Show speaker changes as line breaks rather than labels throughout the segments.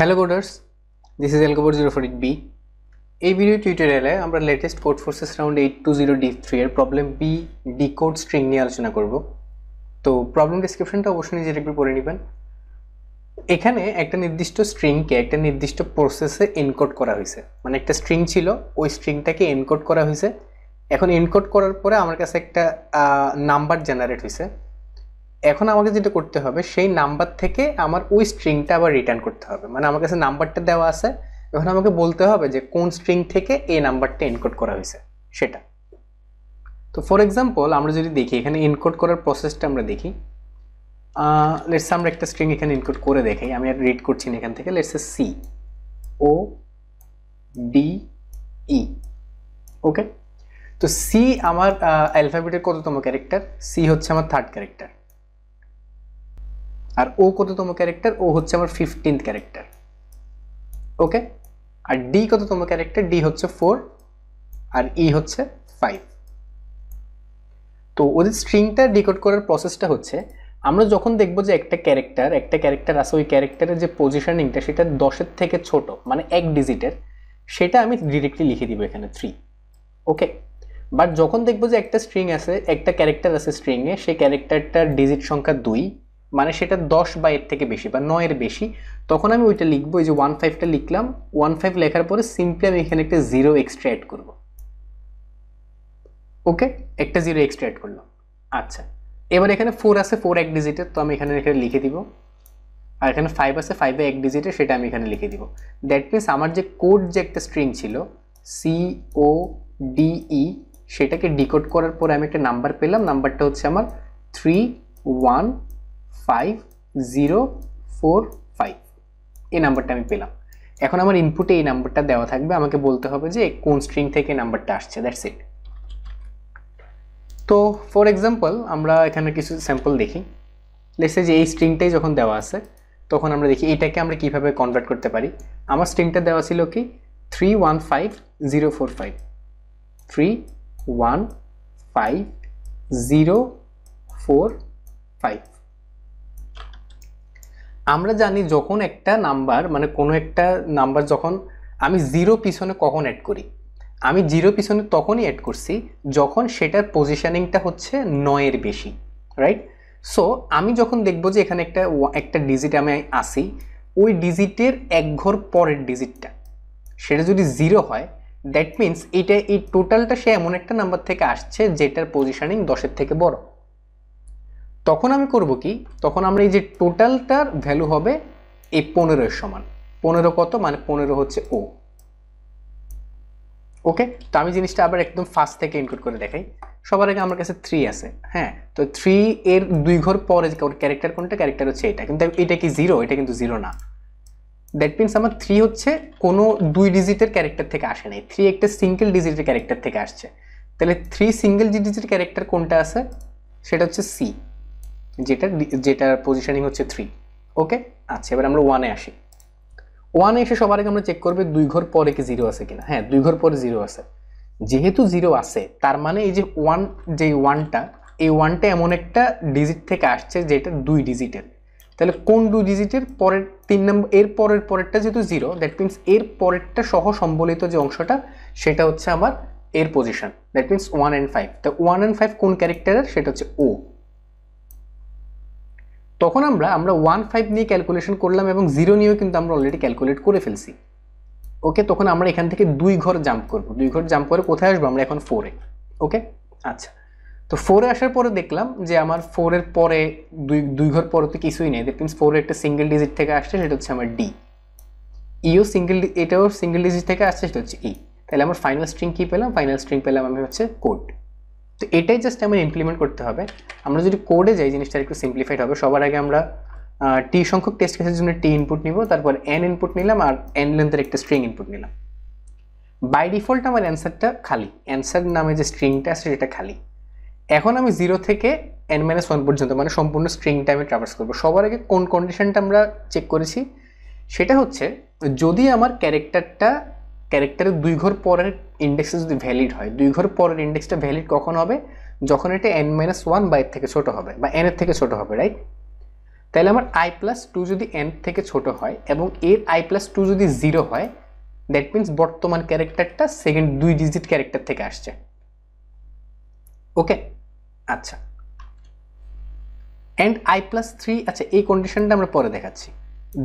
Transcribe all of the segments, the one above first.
Hello coders this is এলকোবর zero four eight B এই video টিউটোরিয়ালে আমরা latest Codeforces round eight two zero D three এর problem B decode string নিয়ে আলোচনা করব তো প্রবলেম ডিসক্রিপশনটা অবশ্যই নিজের একটু পড়ে নেবেন এখানে একটা নির্দিষ্ট স্ট্রিংকে একটা নির্দিষ্ট প্রসেসে এনকোড করা হয়েছে মানে একটা স্ট্রিং ছিল ওই স্ট্রিংটাকে এনকোড করা হয়েছে এখন এনকোড করার পরে আমার কাছে একটা নাম্বার জেনারেট হয়েছে এখন আমাকে যেটা করতে হবে সেই নাম্বার থেকে আমার ওই স্ট্রিংটা আবার রিটার্ন করতে হবে মানে আমার কাছে নাম্বারটা দেওয়া আছে এখন আমাকে বলতে হবে যে কোন স্ট্রিং থেকে এই নাম্বারটা এনকোড করা হয়েছে সেটা তো ফর এক্সাম্পল আমরা যদি দেখি এখানে এনকোড করার প্রসেসটা আমরা দেখি লেটস আমরা একটা স্ট্রিং এখানে ইনকোড করে দেখাই আমি আর রিড করছি না এখান থেকে let's A C O D E okay তো সি আমার অ্যালফাবেটের কততম ক্যারেক্টার সি হচ্ছে আমার থার্ড ক্যারেক্টার আর ও কততম ক্যারেক্টার ও হচ্ছে আমার ফিফটিন্থ ক্যারেক্টার ওকে আর ডি কততম ক্যারেক্টার ডি হচ্ছে ফোর আর ই e হচ্ছে ফাইভ তো ওদের স্ট্রিংটা ডিকোড করার প্রসেসটা হচ্ছে আমরা যখন দেখব যে একটা ক্যারেক্টার একটা ক্যারেক্টার আছে ওই ক্যারেক্টারের যে পজিশনিংটা সেটা দশের থেকে ছোট মানে এক ডিজিটের সেটা আমি ডিরেক্টলি লিখে দিব এখানে থ্রি ওকে বাট যখন দেখব যে একটা স্ট্রিং আছে একটা ক্যারেক্টার আছে স্ট্রিংয়ে সেই ক্যারেক্টারটার ডিজিট সংখ্যা দুই মানে সেটা দশ বা এর থেকে বেশি বা নয়ের বেশি তখন আমি ওইটা লিখবো এই যে ওয়ান ফাইভটা লিখলাম ওয়ান ফাইভ লেখার পরে সিম্পলি আমি এখানে একটা জিরো এক্সট্রা অ্যাড করবো ওকে একটা জিরো এক্সট্রা অ্যাড করলাম আচ্ছা এবার এখানে ফোর আছে ফোর এক ডিজিটের তো আমি এখানে এখানে লিখে দিব আর এখানে ফাইভ আছে ফাইভে এক ডিজিটের সেটা আমি এখানে লিখে দিব দ্যাট মিনস আমার যে কোড যে একটা স্ট্রিং ছিল সি ও ডিই সেটাকে ডিকোড করার পরে আমি একটা নাম্বার পেলাম নাম্বারটা হচ্ছে আমার three one five zero four five এই নাম্বারটা আমি পেলাম এখন আমার ইনপুটে এই নাম্বারটা দেওয়া থাকবে আমাকে বলতে হবে যে কোন স্ট্রিং থেকে নাম্বারটা আসছে দ্যাটস ইট তো ফর এক্সাম্পল আমরা এখানে কিছু স্যাম্পল দেখি লেসে যে এই স্ট্রিংটাই যখন দেওয়া আছে তখন আমরা দেখি এটাকে আমরা কিভাবে কনভার্ট করতে পারি আমার স্ট্রিংটা দেওয়া ছিল কি three one five zero four five three one five zero four five আমরা জানি যখন একটা নাম্বার মানে কোনো একটা নাম্বার যখন আমি জিরো পিছনে কখন অ্যাড করি আমি জিরো পিছনে তখনই অ্যাড করছি যখন সেটার পজিশানিংটা হচ্ছে নয়ের বেশি রাইট সো আমি যখন দেখব যে এখানে একটা একটা ডিজিট আমি আসি ওই ডিজিটের এক ঘর পরের ডিজিটটা সেটা যদি জিরো হয় দ্যাট মিন্স এটা এই টোটালটা সে এমন একটা নাম্বার থেকে আসছে যেটার পজিশানিং দশের থেকে বড় তখন আমি করব কি তখন আমরা এই যে টোটালটার ভ্যালু হবে এই পনেরোর সমান পনেরো কত মানে পনেরো হচ্ছে ও ওকে তো আমি জিনিসটা আবার একদম ফার্স্ট থেকে ইনক্লুড করে দেখাই সবার আগে আমার কাছে থ্রি আছে হ্যাঁ তো থ্রি এর দুই ঘর পরে ক্যারেক্টার কোনটা ক্যারেক্টার হচ্ছে এটা কিন্তু এটা কি জিরো এটা কিন্তু জিরো না দ্যাট মিনস আমার থ্রি হচ্ছে কোনো দুই ডিজিটের ক্যারেক্টার থেকে আসে নাই থ্রি একটা সিঙ্গেল ডিজিটের ক্যারেক্টার থেকে আসছে তাহলে থ্রি সিঙ্গেল ডিজিটের ক্যারেক্টার কোনটা আছে সেটা হচ্ছে সি যেটা যেটার পজিশনিং হচ্ছে থ্রি ওকে আচ্ছা এবার আমরা ওয়ানে আসি ওয়ানে এসে সবার আগে আমরা চেক করবে দুই ঘর পরে কি জিরো আছে কিনা হ্যাঁ দুই ঘর পরে জিরো আছে যেহেতু জিরো আছে তার মানে এই যে ওয়ান যে ওয়ানটা এই ওয়ানটা এমন একটা ডিজিট থেকে আসছে যেটা দুই ডিজিটের তাহলে কোন দুই ডিজিটের পরের তিন নম্বর এর পরের পরেরটা যেহেতু জিরো দ্যাট মিন্স এর পরেরটা সহ সম্বলিত যে অংশটা সেটা হচ্ছে আমার এর position that means one and five তো ওয়ান অ্যান্ড ফাইভ কোন ক্যারেক্টারের সেটা হচ্ছে ও তখন আমরা আমরা ওয়ান ফাইভ নিয়ে ক্যালকুলেশন করলাম এবং জিরো নিয়েও কিন্তু আমরা অলরেডি ক্যালকুলেট করে ফেলছি ওকে তখন আমরা এখান থেকে দুই ঘর জাম্প করব দুই ঘর জাম্প করে কোথায় আসবো আমরা এখন ফোরে ওকে আচ্ছা তো ফোরে আসার পরে দেখলাম যে আমার ফোরের পরে দুই দুই ঘর পরে তো কিছুই নেই দ্যাট মিনস ফোরে একটা সিঙ্গেল ডিজিট থেকে আসছে সেটা হচ্ছে আমার ডি ইও সিঙ্গেল এটাও সিঙ্গেল ডিজিট থেকে আসছে সেটা হচ্ছে ই e। তাহলে আমার ফাইনাল স্ট্রিং কী পেলাম ফাইনাল স্ট্রিং পেলাম আমি হচ্ছে কোড তো এটাই জাস্ট আমাদের ইমপ্লিমেন্ট করতে হবে আমরা যদি কোডে যাই জিনিসটা একটু সিম্পলিফাইড হবে সবার আগে আমরা টি সংখ্যক টেস্ট কেসের জন্য টি ইনপুট নিব তারপর এন ইনপুট নিলাম আর এন লেন্থের একটা স্ট্রিং ইনপুট নিলাম বাই ডিফল্ট আমার অ্যান্সারটা খালি অ্যান্সার নামে যে স্ট্রিংটা আছে সেটা খালি এখন আমি জিরো থেকে এন মাইনাস ওয়ান পর্যন্ত মানে সম্পূর্ণ স্ট্রিংটা আমি ট্রাভার্স করবো সবার আগে কোন কন্ডিশনটা আমরা চেক করেছি সেটা হচ্ছে যদি আমার ক্যারেক্টারটা ক্যারেক্টারের দুই ঘর পরের ইন্ডেক্সটা যদি ভ্যালিড হয় দুই ঘর পরের ইন্ডেক্সটা ভ্যালিড কখন হবে যখন এটা এন মাইনাস ওয়ান বা এর থেকে ছোটো হবে বা এনের থেকে ছোটো হবে রাইট তাহলে আমার আই প্লাস টু যদি এন থেকে ছোট হয় এবং এর আই প্লাস টু যদি জিরো হয় দ্যাট মিন্স বর্তমান ক্যারেক্টারটা সেকেন্ড দুই ডিজিট ক্যারেক্টার থেকে আসছে ওকে আচ্ছা অ্যান্ড আই প্লাস থ্রি আচ্ছা এই কন্ডিশনটা আমরা পরে দেখাচ্ছি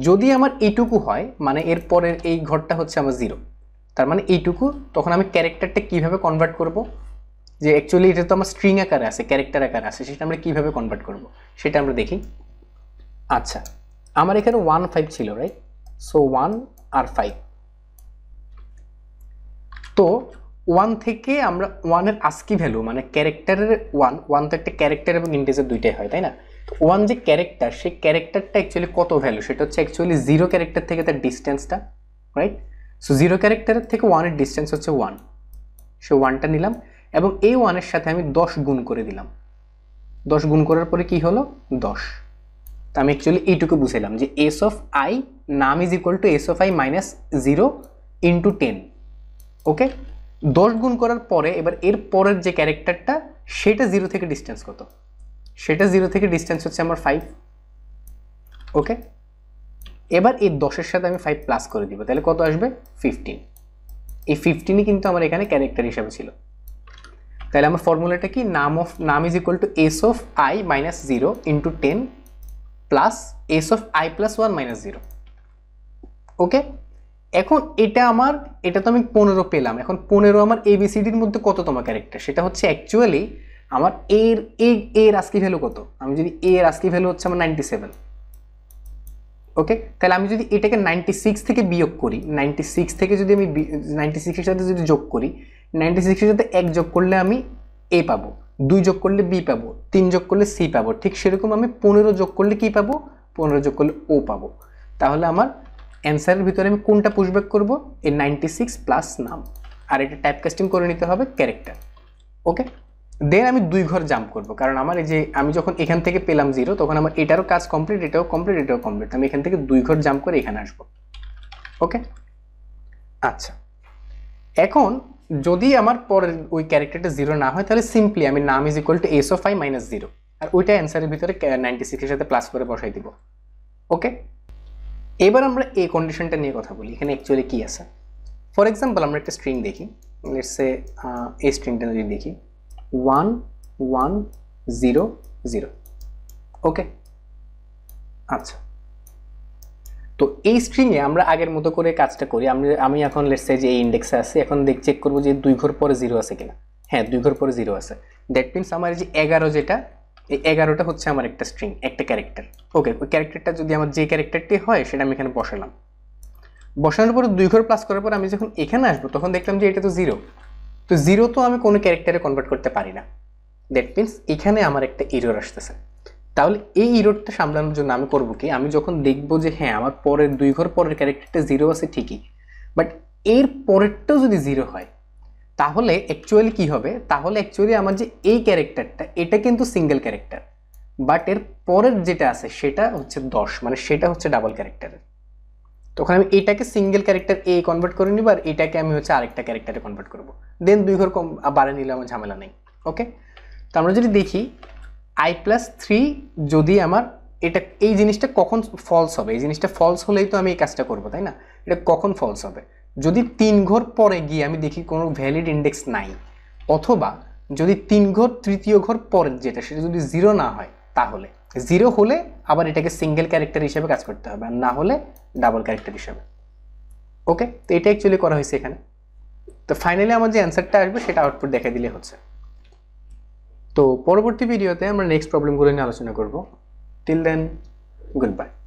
যদি আমার এইটুকু হয় মানে এর পরের এই ঘরটা হচ্ছে আমার জিরো তার মানে এইটুকু তখন আমি ক্যারেক্টারটা কীভাবে কনভার্ট করব যে অ্যাকচুয়ালি এটা তো আমার স্ট্রিং আকারে আছে ক্যারেক্টার আকারে আছে সেটা আমরা কীভাবে কনভার্ট করব সেটা আমরা দেখি আচ্ছা আমার এখানে ওয়ান ফাইভ ছিল রাইট সো ওয়ান আর ফাইভ তো ওয়ান থেকে আমরা ওয়ানের আস্কি ভ্যালু মানে ক্যারেক্টারের ওয়ান ওয়ান তো একটা ক্যারেক্টার এবং ইন্টেজার দুইটাই হয় তাই না তো ওয়ান যে ক্যারেক্টার সেই ক্যারেক্টারটা অ্যাকচুয়ালি কত ভ্যালু সেটা হচ্ছে অ্যাকচুয়ালি জিরো ক্যারেক্টার থেকে তার ডিস্টেন্সটা রাইট সো জিরো ক্যারেক্টারের থেকে ওয়ানের ডিস্টেন্স হচ্ছে ওয়ান সে ওয়ানটা নিলাম এবং এই ওয়ানের সাথে আমি দশ গুণ করে দিলাম দশ গুণ করার পরে কি হলো দশ তো আমি অ্যাকচুয়ালি এইটুকু বুঝাইলাম যে S of I num is equal to S of I minus zero into ten okay দশ গুণ করার পরে এবার এর পরের যে ক্যারেক্টারটা সেটা জিরো থেকে ডিস্টেন্স কত সেটা জিরো থেকে ডিস্টেন্স হচ্ছে আমার ফাইভ ওকে এবার এই দশের সাথে আমি ফাইভ প্লাস করে দিব তাহলে কত আসবে ফিফটিন এই ফিফটিনই কিন্তু আমার এখানে ক্যারেক্টার হিসাবে ছিল তাহলে আমার ফর্মুলাটা কি num of num is equal to S of I minus zero into ten plus S of I plus one minus zero okay এখন এটা আমার এটা তো আমি পনেরো পেলাম এখন পনেরো আমার এ এবিসিডির মধ্যে কত তোমার ক্যারেক্টার সেটা হচ্ছে অ্যাকচুয়ালি আমার এর এর আজকি ভ্যালু কত আমি যদি এর আজকি ভ্যালু হচ্ছে আমার নাইনটি সেভেন ওকে তাহলে আমি যদি এটাকে নাইনটি সিক্স থেকে বিয়োগ করি নাইনটি সিক্স থেকে যদি আমি নাইনটি সিক্সের সাথে যদি যোগ করি নাইনটি সিক্সের সাথে এক যোগ করলে আমি এ পাবো দুই যোগ করলে বি পাবো তিন যোগ করলে সি পাবো ঠিক সেরকম আমি পনেরো যোগ করলে কি পাবো পনেরো যোগ করলে ও পাবো তাহলে আমার অ্যান্সারের ভিতরে আমি কোনটা পুষব্যাক করবো এ নাইনটি সিক্স প্লাস নাম আর এটা টাইপ কাস্টিং করে নিতে হবে ক্যারেক্টার ওকে দেন আমি দুই ঘর জাম্প করব কারণ আমার এই যে আমি যখন এখান থেকে পেলাম জিরো তখন আমার এটারও কাজ কমপ্লিট এটাও কমপ্লিট এটাও কমপ্লিট আমি এখান থেকে দুই ঘর জাম্প করে এখানে আসব ওকে আচ্ছা এখন যদি আমার পরের ওই ক্যারেক্টারটা জিরো না হয় তাহলে সিম্পলি আমি num is equal to S of I minus zero আর ওইটা অ্যান্সারের ভিতরে নাইনটি সিক্সের সাথে প্লাস করে বসাই দিব ওকে এবার আমরা এই কন্ডিশনটা নিয়ে কথা বলি এখানে অ্যাকচুয়ালি কী আছে ফর এক্সাম্পল আমরা একটা স্ট্রিং দেখি লেটসে এই স্ট্রিংটা যদি দেখি 1100 ওকে আচ্ছা তো এই স্ট্রিংয়ে আমরা আগের মতো করে কাজটা করি আমি আমি এখন লেটসে যে এই ইন্ডেক্সে আছে এখন দেখ চেক করবো যে দুই ঘর পরে জিরো আছে কিনা হ্যাঁ দুই ঘর পরে জিরো আছে দ্যাট মিনস আমার যে এগারো যেটা এই এগারোটা হচ্ছে আমার একটা স্ট্রিং একটা ক্যারেক্টার ওকে ওই ক্যারেক্টারটা যদি আমার যে ক্যারেক্টারটি হয় সেটা আমি এখানে বসালাম বসানোর পর দুই ঘর প্লাস করার পর আমি যখন এখানে আসবো তখন দেখলাম যে এটা তো জিরো তো জিরো তো আমি কোনো ক্যারেক্টারে কনভার্ট করতে পারি না দ্যাট মিনস এখানে আমার একটা ইরোর আসতেছে তাহলে এই ইরোরটা সামলানোর জন্য আমি করবো কি আমি যখন দেখবো যে হ্যাঁ আমার পরের দুই ঘর পরের ক্যারেক্টারটা জিরো আছে ঠিকই বাট এর পরেরটাও যদি জিরো হয় তাহলে অ্যাকচুয়ালি কি হবে তাহলে অ্যাকচুয়ালি আমার যে এই ক্যারেক্টারটা এটা কিন্তু সিঙ্গেল ক্যারেক্টার বাট এর পরের যেটা আছে সেটা হচ্ছে দশ মানে সেটা হচ্ছে ডাবল ক্যারেক্টারের তো ওখানে আমি এটাকে সিঙ্গেল ক্যারেক্টার এ কনভার্ট করে নিব আর এটাকে আমি হচ্ছে আরেকটা ক্যারেক্টারে কনভার্ট করব দেন দুই ঘর কম বাড়ে নিলে আমার ঝামেলা নেই ওকে তো আমরা যদি দেখি আই প্লাস থ্রি যদি আমার এটা এই জিনিসটা কখন ফলস হবে এই জিনিসটা ফলস হলেই তো আমি এই কাজটা করবো তাই না এটা কখন ফলস হবে যদি তিন ঘর পরে গিয়ে আমি দেখি কোনো ভ্যালিড ইন্ডেক্স নাই অথবা যদি তিন ঘর তৃতীয় ঘর পরের যেটা সেটা যদি জিরো না হয় তাহলে জিরো হলে আবার এটাকে সিঙ্গেল ক্যারেক্টার হিসেবে কাজ করতে হবে আর না হলে ডাবল ক্যারেক্টার হিসেবে ওকে তো এটা অ্যাকচুয়ালি করা হয়েছে এখানে তো ফাইনালি আমার যে অ্যান্সারটা আসবে সেটা আউটপুট দেখা দিলে হচ্ছে তো পরবর্তী ভিডিওতে আমরা নেক্সট প্রবলেমগুলো নিয়ে আলোচনা করব টিল দেন গুড বাই